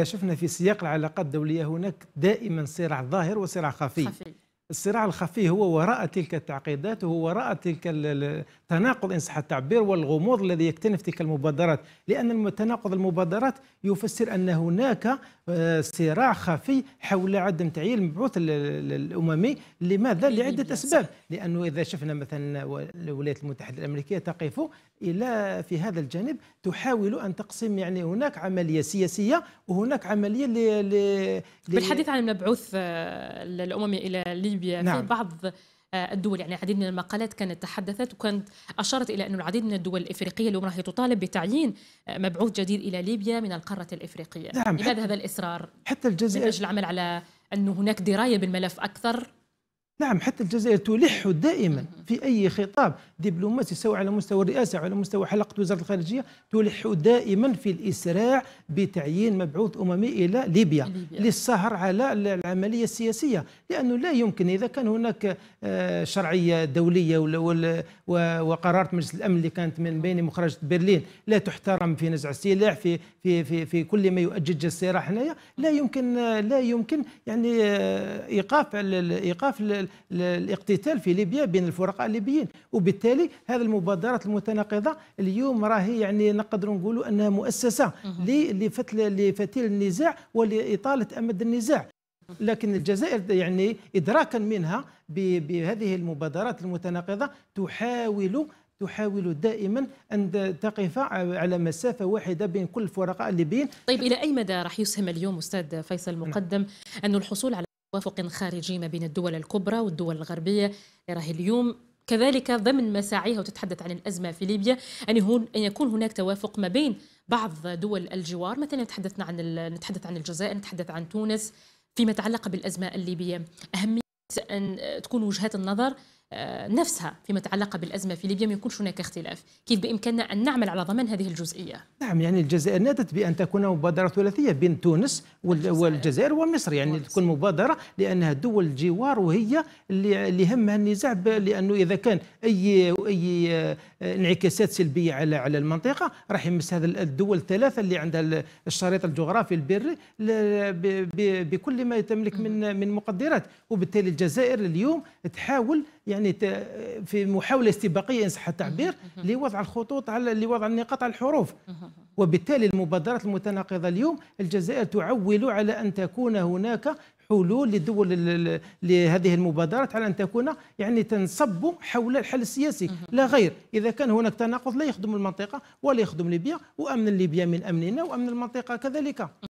كشفنا في سياق العلاقات الدولية هناك دائما صراع ظاهر وصراع خفي, خفي. الصراع الخفي هو وراء تلك التعقيدات وهو وراء تلك التناقض إن صح التعبير والغموض الذي يكتنف تلك المبادرات لأن تناقض المبادرات يفسر أن هناك آه، صراع خفي حول عدم تعيين المبعوث الأممي لماذا؟ لعدة أسباب لأنه إذا شفنا مثلا الولايات المتحدة الأمريكية تقف إلى في هذا الجانب تحاول أن تقسم يعني هناك عملية سياسية وهناك عملية ل بالحديث عن المبعوث الأممي آه، إلى ليبيا نعم. في بعض آه، الدول يعني العديد من المقالات كانت تحدثت وكانت اشارت الى انه العديد من الدول الافريقيه اليوم راح تطالب بتعيين آه، مبعوث جديد الى ليبيا من القاره الافريقيه نعم لماذا هذا الاصرار حتى الجزائر من اجل العمل على انه هناك درايه بالملف اكثر نعم حتى الجزائر تلح دائما -م. في اي خطاب دبلوماسي سواء على مستوى الرئاسه او على مستوى حلقه وزاره الخارجيه تلح دائما في الاسراع بتعيين مبعوث اممي الى ليبيا, ليبيا. للسهر على العمليه السياسيه لانه لا يمكن اذا كان هناك آه، شرعيه دوليه وقرارات مجلس الامن اللي كانت من بين مخرجه برلين لا تحترم في نزع السلاح في في في, في كل ما يؤجج الصراع هنايا لا يمكن لا يمكن يعني آه، ايقاف ايقاف الاقتتال في ليبيا بين الفرق الرفقاء الليبيين وبالتالي هذه المبادرات المتناقضه اليوم راهي يعني نقدروا نقولوا انها مؤسسه لفتيل النزاع ولاطاله امد النزاع لكن الجزائر يعني ادراكا منها بهذه المبادرات المتناقضه تحاول تحاول دائما ان تقف على مسافه واحده بين كل الفرقاء الليبيين طيب الى اي مدى راح يسهم اليوم استاذ فيصل مقدم نعم. ان الحصول على توافق خارجي ما بين الدول الكبرى والدول الغربية راهي اليوم كذلك ضمن مساعيها وتتحدث عن الأزمة في ليبيا أن, هون أن يكون هناك توافق ما بين بعض دول الجوار مثلا تحدثنا عن نتحدث عن الجزائر نتحدث عن تونس فيما يتعلق بالأزمة الليبية أهمية أن تكون وجهات النظر آه، نفسها فيما يتعلق بالأزمة في ليبيا ما يكونش هناك اختلاف كيف بإمكاننا أن نعمل على ضمان هذه الجزئية نعم يعني الجزائر نادت بأن تكون مبادرة ثلاثية بين تونس والجزائر ومصر يعني ومصر. تكون مبادرة لأنها دول الجوار وهي اللي همها النزاع لأنه إذا كان أي أي آه، انعكاسات سلبية على على المنطقة راح يمس هذا الدول الثلاثة اللي عندها الشريط الجغرافي البري بكل ما تملك من من مقدرات وبالتالي الجزائر اليوم تحاول يعني يعني في محاوله استباقيه ان صح التعبير لوضع الخطوط على لوضع النقاط على الحروف وبالتالي المبادرات المتناقضه اليوم الجزائر تعول على ان تكون هناك حلول للدول لهذه المبادرات على ان تكون يعني تنصب حول الحل السياسي لا غير اذا كان هناك تناقض لا يخدم المنطقه ولا يخدم ليبيا وامن ليبيا من امننا وامن المنطقه كذلك